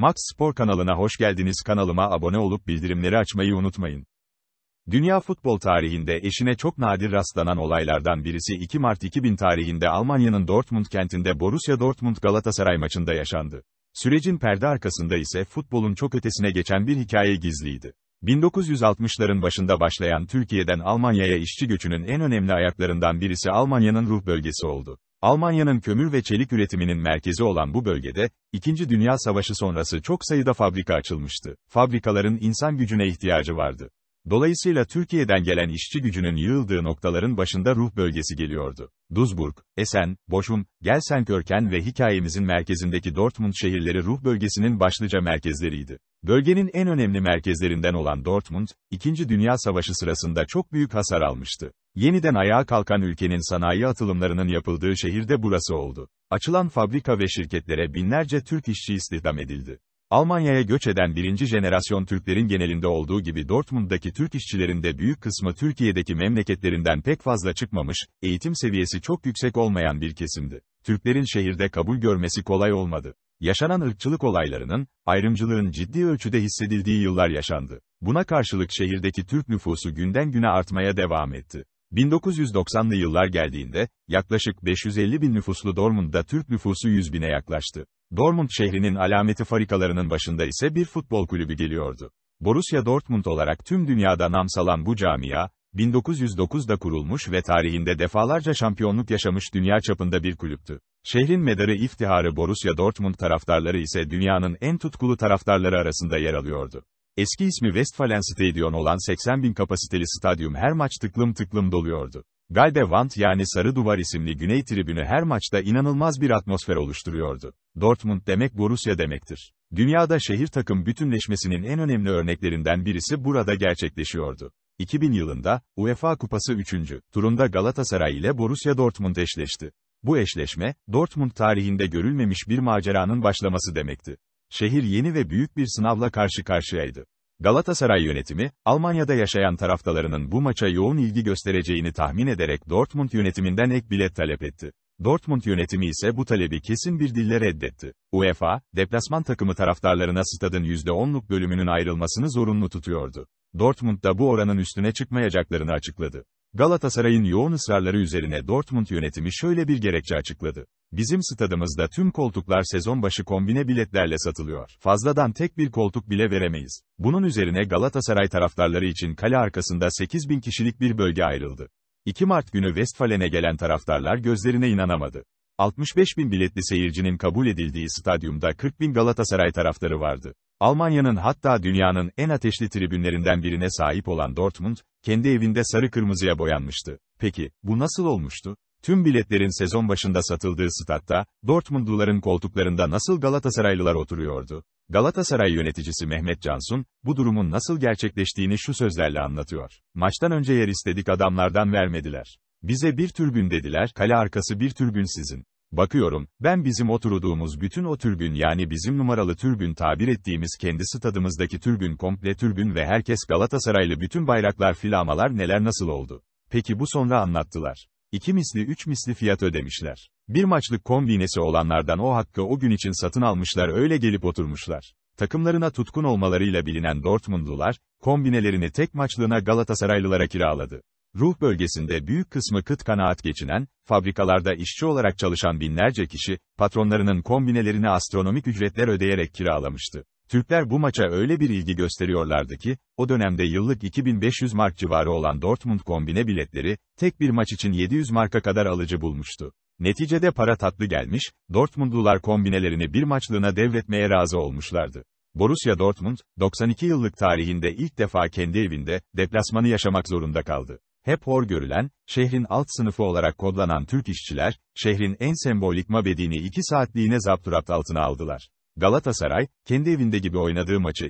Max Spor kanalına hoş geldiniz. Kanalıma abone olup bildirimleri açmayı unutmayın. Dünya futbol tarihinde eşine çok nadir rastlanan olaylardan birisi 2 Mart 2000 tarihinde Almanya'nın Dortmund kentinde Borussia Dortmund Galatasaray maçında yaşandı. Sürecin perde arkasında ise futbolun çok ötesine geçen bir hikaye gizliydi. 1960'ların başında başlayan Türkiye'den Almanya'ya işçi göçünün en önemli ayaklarından birisi Almanya'nın ruh bölgesi oldu. Almanya'nın kömür ve çelik üretiminin merkezi olan bu bölgede, İkinci Dünya Savaşı sonrası çok sayıda fabrika açılmıştı. Fabrikaların insan gücüne ihtiyacı vardı. Dolayısıyla Türkiye'den gelen işçi gücünün yığıldığı noktaların başında ruh bölgesi geliyordu. Duzburg, Esen, Boşum, Gelsenkirchen ve hikayemizin merkezindeki Dortmund şehirleri ruh bölgesinin başlıca merkezleriydi. Bölgenin en önemli merkezlerinden olan Dortmund, İkinci Dünya Savaşı sırasında çok büyük hasar almıştı. Yeniden ayağa kalkan ülkenin sanayi atılımlarının yapıldığı şehirde burası oldu. Açılan fabrika ve şirketlere binlerce Türk işçi istihdam edildi. Almanya'ya göç eden birinci jenerasyon Türklerin genelinde olduğu gibi Dortmund'daki Türk işçilerinde büyük kısmı Türkiye'deki memleketlerinden pek fazla çıkmamış, eğitim seviyesi çok yüksek olmayan bir kesimdi. Türklerin şehirde kabul görmesi kolay olmadı. Yaşanan ırkçılık olaylarının, ayrımcılığın ciddi ölçüde hissedildiği yıllar yaşandı. Buna karşılık şehirdeki Türk nüfusu günden güne artmaya devam etti. 1990'lı yıllar geldiğinde, yaklaşık 550 bin nüfuslu Dortmund'da Türk nüfusu 100 bine yaklaştı. Dortmund şehrinin alameti farikalarının başında ise bir futbol kulübü geliyordu. Borussia Dortmund olarak tüm dünyada nam salan bu camia, 1909'da kurulmuş ve tarihinde defalarca şampiyonluk yaşamış dünya çapında bir kulüptü. Şehrin medarı iftiharı Borussia Dortmund taraftarları ise dünyanın en tutkulu taraftarları arasında yer alıyordu. Eski ismi Westfalen Westfalenstadion olan 80 bin kapasiteli stadyum her maç tıklım tıklım doluyordu. Galde Wand yani Sarı Duvar isimli Güney tribünü her maçta inanılmaz bir atmosfer oluşturuyordu. Dortmund demek Borussia demektir. Dünyada şehir takım bütünleşmesinin en önemli örneklerinden birisi burada gerçekleşiyordu. 2000 yılında, UEFA Kupası 3. turunda Galatasaray ile Borussia Dortmund eşleşti. Bu eşleşme, Dortmund tarihinde görülmemiş bir maceranın başlaması demekti. Şehir yeni ve büyük bir sınavla karşı karşıyaydı. Galatasaray yönetimi, Almanya'da yaşayan taraftalarının bu maça yoğun ilgi göstereceğini tahmin ederek Dortmund yönetiminden ek bilet talep etti. Dortmund yönetimi ise bu talebi kesin bir dille reddetti. UEFA, deplasman takımı taraftarlarına stadın %10'luk bölümünün ayrılmasını zorunlu tutuyordu. Dortmund da bu oranın üstüne çıkmayacaklarını açıkladı. Galatasaray'ın yoğun ısrarları üzerine Dortmund yönetimi şöyle bir gerekçe açıkladı. Bizim stadımızda tüm koltuklar sezon başı kombine biletlerle satılıyor. Fazladan tek bir koltuk bile veremeyiz. Bunun üzerine Galatasaray taraftarları için kale arkasında 8.000 kişilik bir bölge ayrıldı. 2 Mart günü Westfalen'e gelen taraftarlar gözlerine inanamadı. 65 bin biletli seyircinin kabul edildiği stadyumda 40 bin Galatasaray taraftarı vardı. Almanya'nın hatta dünyanın en ateşli tribünlerinden birine sahip olan Dortmund, kendi evinde sarı kırmızıya boyanmıştı. Peki, bu nasıl olmuştu? Tüm biletlerin sezon başında satıldığı statta, Dortmundluların koltuklarında nasıl Galatasaraylılar oturuyordu? Galatasaray yöneticisi Mehmet Cansun, bu durumun nasıl gerçekleştiğini şu sözlerle anlatıyor. Maçtan önce yer istedik adamlardan vermediler. Bize bir türbün dediler, kale arkası bir türbün sizin. Bakıyorum, ben bizim oturduğumuz bütün o türbün yani bizim numaralı türbün tabir ettiğimiz kendi stadımızdaki türbün komple türbün ve herkes Galatasaraylı bütün bayraklar filamalar neler nasıl oldu. Peki bu sonra anlattılar. İki misli üç misli fiyat ödemişler. Bir maçlık kombinesi olanlardan o hakkı o gün için satın almışlar öyle gelip oturmuşlar. Takımlarına tutkun olmalarıyla bilinen Dortmundlular, kombinelerini tek maçlığına Galatasaraylılara kiraladı. Ruh bölgesinde büyük kısmı kıt kanaat geçinen, fabrikalarda işçi olarak çalışan binlerce kişi, patronlarının kombinelerini astronomik ücretler ödeyerek kiralamıştı. Türkler bu maça öyle bir ilgi gösteriyorlardı ki, o dönemde yıllık 2500 mark civarı olan Dortmund kombine biletleri, tek bir maç için 700 marka kadar alıcı bulmuştu. Neticede para tatlı gelmiş, Dortmundlular kombinelerini bir maçlığına devretmeye razı olmuşlardı. Borussia Dortmund, 92 yıllık tarihinde ilk defa kendi evinde, deplasmanı yaşamak zorunda kaldı hep hor görülen, şehrin alt sınıfı olarak kodlanan Türk işçiler, şehrin en sembolik mabedini iki saatliğine zapturapt altına aldılar. Galatasaray, kendi evinde gibi oynadığı maçı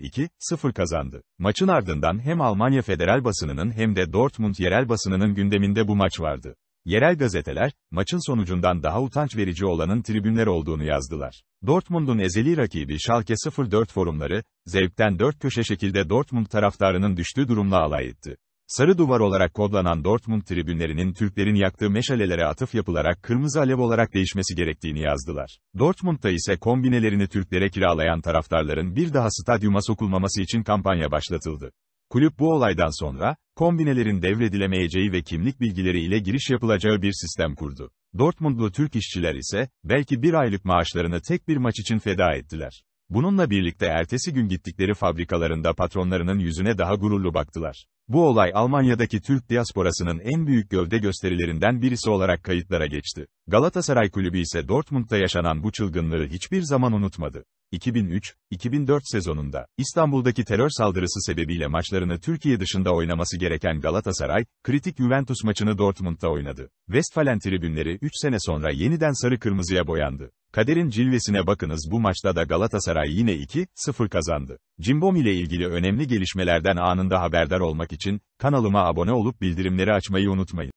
2-0 kazandı. Maçın ardından hem Almanya federal basınının hem de Dortmund yerel basınının gündeminde bu maç vardı. Yerel gazeteler, maçın sonucundan daha utanç verici olanın tribünler olduğunu yazdılar. Dortmund'un ezeli rakibi Schalke 04 forumları, zevkten dört köşe şekilde Dortmund taraftarının düştüğü durumla alay etti. Sarı duvar olarak kodlanan Dortmund tribünlerinin Türklerin yaktığı meşalelere atıf yapılarak kırmızı alev olarak değişmesi gerektiğini yazdılar. Dortmund'da ise kombinelerini Türklere kiralayan taraftarların bir daha stadyuma sokulmaması için kampanya başlatıldı. Kulüp bu olaydan sonra, kombinelerin devredilemeyeceği ve kimlik bilgileri ile giriş yapılacağı bir sistem kurdu. Dortmundlu Türk işçiler ise, belki bir aylık maaşlarını tek bir maç için feda ettiler. Bununla birlikte ertesi gün gittikleri fabrikalarında patronlarının yüzüne daha gururlu baktılar. Bu olay Almanya'daki Türk diasporasının en büyük gövde gösterilerinden birisi olarak kayıtlara geçti. Galatasaray Kulübü ise Dortmund'da yaşanan bu çılgınlığı hiçbir zaman unutmadı. 2003-2004 sezonunda, İstanbul'daki terör saldırısı sebebiyle maçlarını Türkiye dışında oynaması gereken Galatasaray, kritik Juventus maçını Dortmund'da oynadı. Westfalen tribünleri 3 sene sonra yeniden sarı kırmızıya boyandı. Kaderin cilvesine bakınız bu maçta da Galatasaray yine 2-0 kazandı. Cimbom ile ilgili önemli gelişmelerden anında haberdar olmak için kanalıma abone olup bildirimleri açmayı unutmayın.